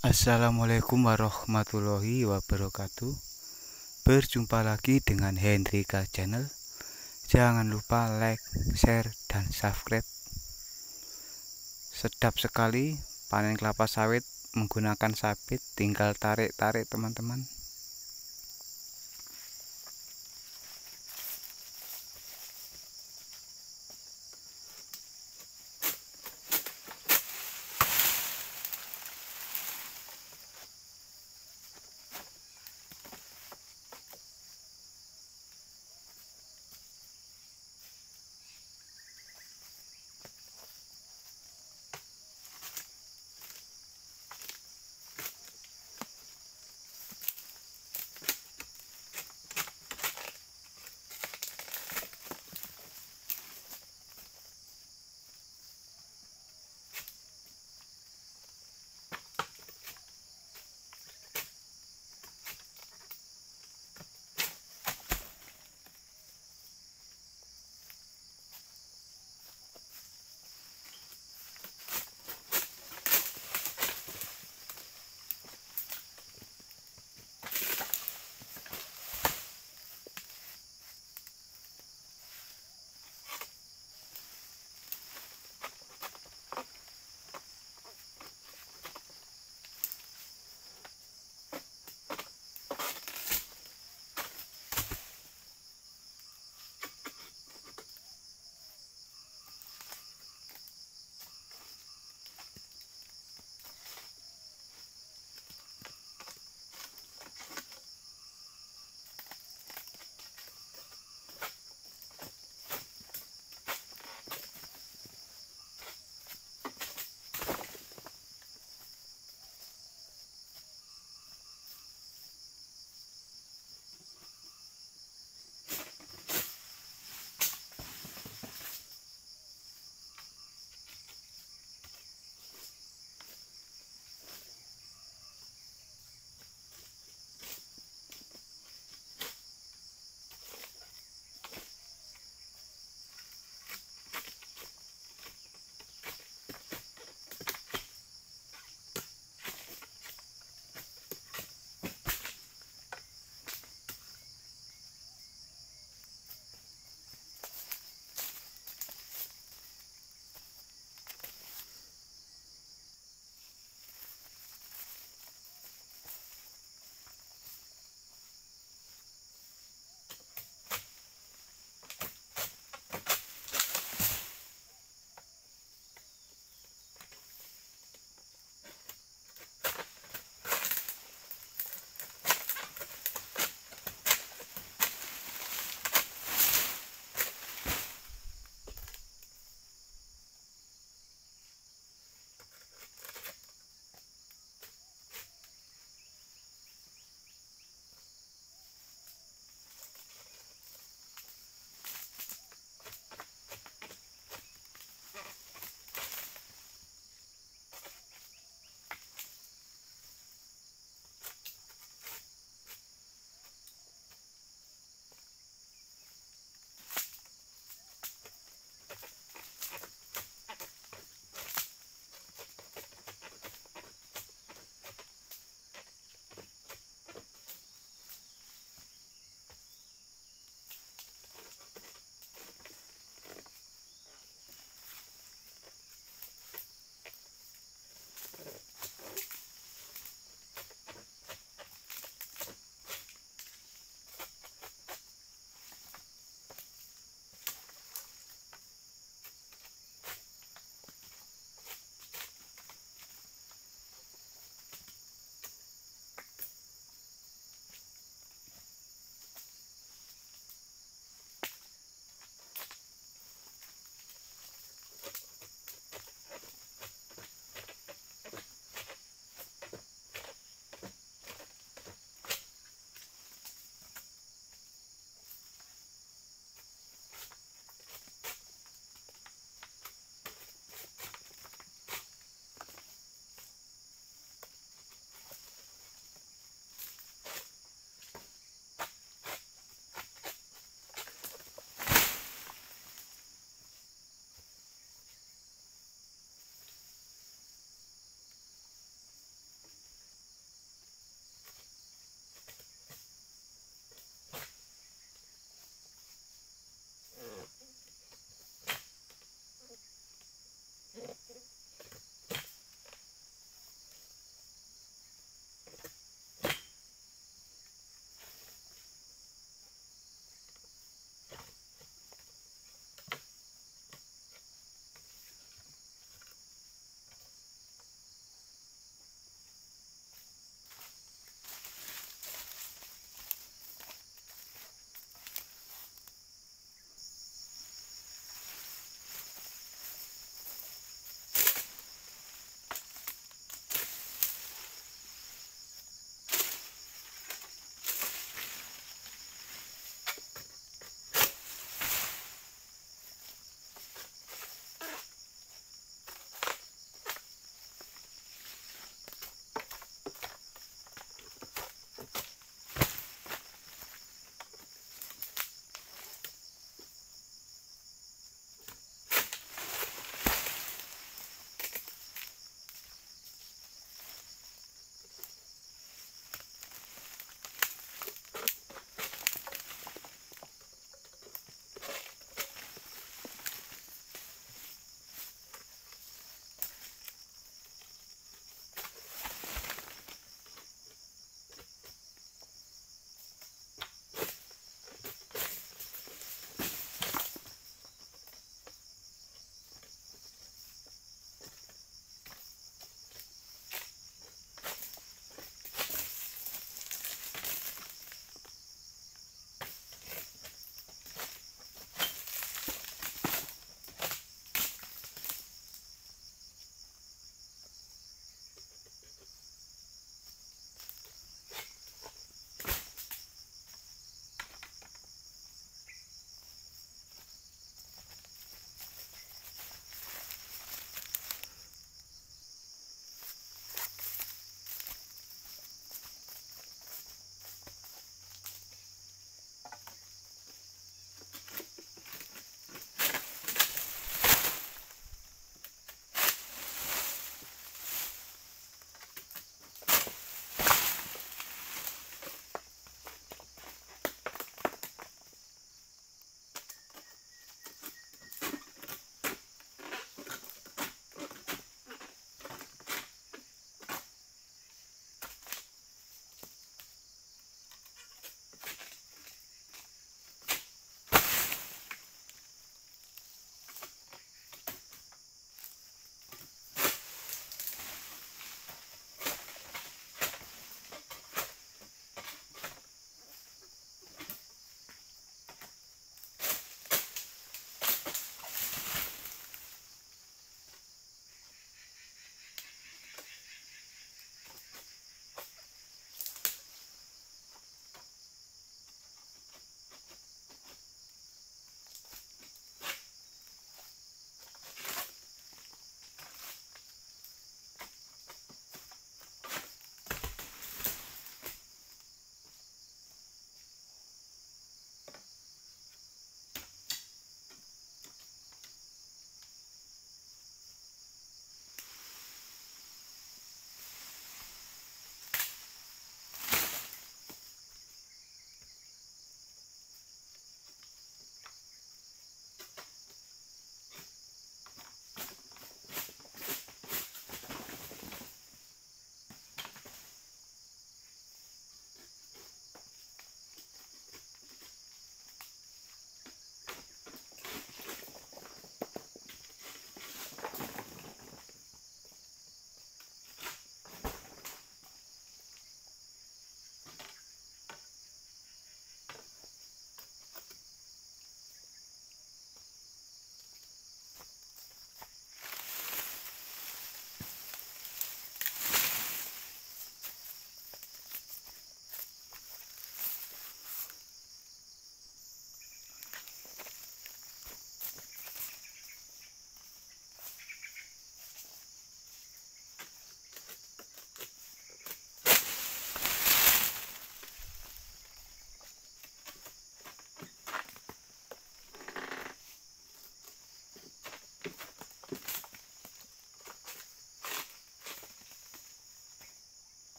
Assalamualaikum warahmatullahi wabarakatuh Berjumpa lagi dengan Hendrika Channel Jangan lupa like, share, dan subscribe Sedap sekali panen kelapa sawit menggunakan sabit Tinggal tarik-tarik teman-teman